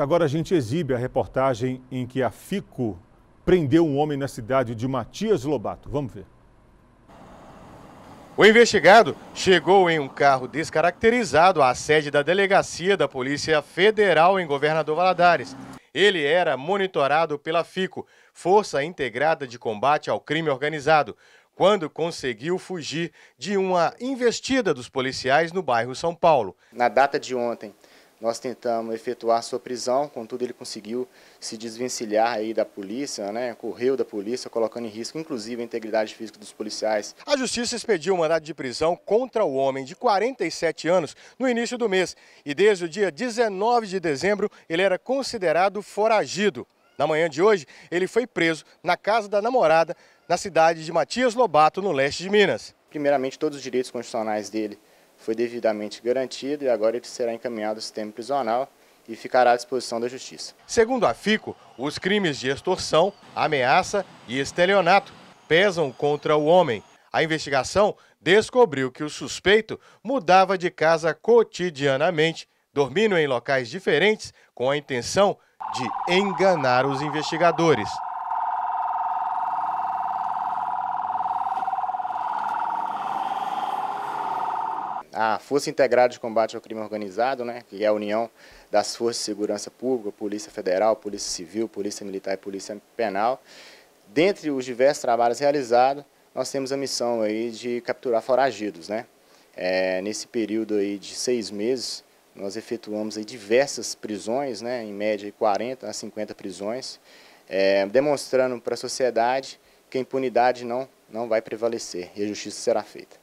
Agora a gente exibe a reportagem em que a FICO prendeu um homem na cidade de Matias Lobato. Vamos ver. O investigado chegou em um carro descaracterizado à sede da delegacia da Polícia Federal em Governador Valadares. Ele era monitorado pela FICO, Força Integrada de Combate ao Crime Organizado, quando conseguiu fugir de uma investida dos policiais no bairro São Paulo. Na data de ontem, nós tentamos efetuar sua prisão, contudo ele conseguiu se desvencilhar aí da polícia, né? correu da polícia, colocando em risco inclusive a integridade física dos policiais. A justiça expediu o mandado de prisão contra o homem de 47 anos no início do mês e desde o dia 19 de dezembro ele era considerado foragido. Na manhã de hoje, ele foi preso na casa da namorada na cidade de Matias Lobato, no leste de Minas. Primeiramente, todos os direitos constitucionais dele foi devidamente garantido e agora ele será encaminhado ao sistema prisional e ficará à disposição da Justiça. Segundo a FICO, os crimes de extorsão, ameaça e estelionato pesam contra o homem. A investigação descobriu que o suspeito mudava de casa cotidianamente, dormindo em locais diferentes com a intenção de enganar os investigadores. a Força Integrada de Combate ao Crime Organizado, né, que é a união das forças de segurança pública, Polícia Federal, Polícia Civil, Polícia Militar e Polícia Penal. Dentre os diversos trabalhos realizados, nós temos a missão aí de capturar foragidos. Né? É, nesse período aí de seis meses, nós efetuamos aí diversas prisões, né, em média 40 a 50 prisões, é, demonstrando para a sociedade que a impunidade não, não vai prevalecer e a justiça será feita.